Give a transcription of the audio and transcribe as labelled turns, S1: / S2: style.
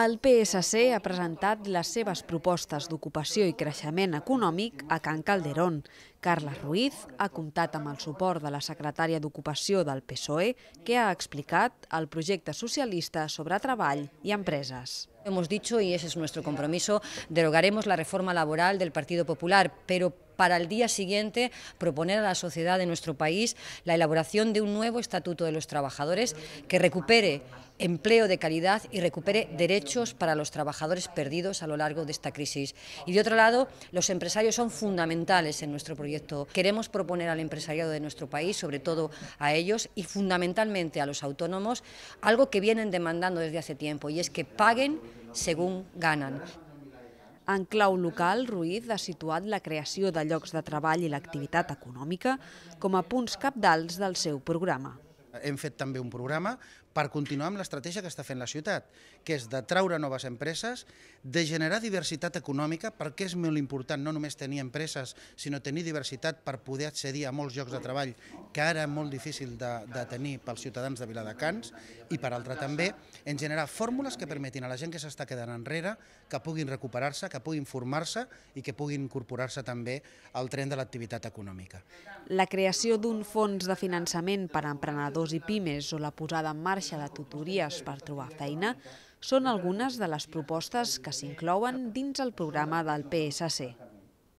S1: El PSC ha presentat les seves propostes d'ocupació i creixement econòmic a Can Calderón. Carles Ruiz ha comptat amb el suport de la secretària d'Ocupació del PSOE, que ha explicat el projecte socialista
S2: sobre treball i empreses. Hemos dicho, y ese es nuestro compromiso, derogaremos la reforma laboral del Partido Popular, pero para el día siguiente proponer a la sociedad de nuestro país la elaboración de un nuevo Estatuto de los Trabajadores que recupere empleo de calidad y recupere derechos para los trabajadores perdidos a lo largo de esta crisis. Y de otro lado, los empresarios son fundamentales en nuestro proyecto. Queremos proponer al empresariado de nuestro país, sobre todo a ellos y fundamentalmente a los autónomos, algo que vienen demandando desde hace tiempo y es que paguen según ganan, En clau local,
S1: Ruiz ha situat la creació de llocs de treball i l'activitat econòmica com a punts
S3: capdals del seu programa. Hem fet també un programa per continuar amb l'estratègia que està fent la ciutat, que és de traure noves empreses, de generar diversitat econòmica, perquè és molt important no només tenir empreses, sinó tenir diversitat per poder accedir a molts llocs de treball que ara és molt difícil de, de tenir pels ciutadans de Viladecans, i per altra també en generar fórmules que permetin a la gent que s'està quedant enrere que puguin recuperar-se, que puguin formar-se i que puguin incorporar-se també al tren de l'activitat econòmica. La creació d'un
S1: fons de finançament per a emprenedors emprenedors i pimes o la posada en marxa de tutories per trobar feina són algunes de les propostes que s'inclouen dins el programa del PSC.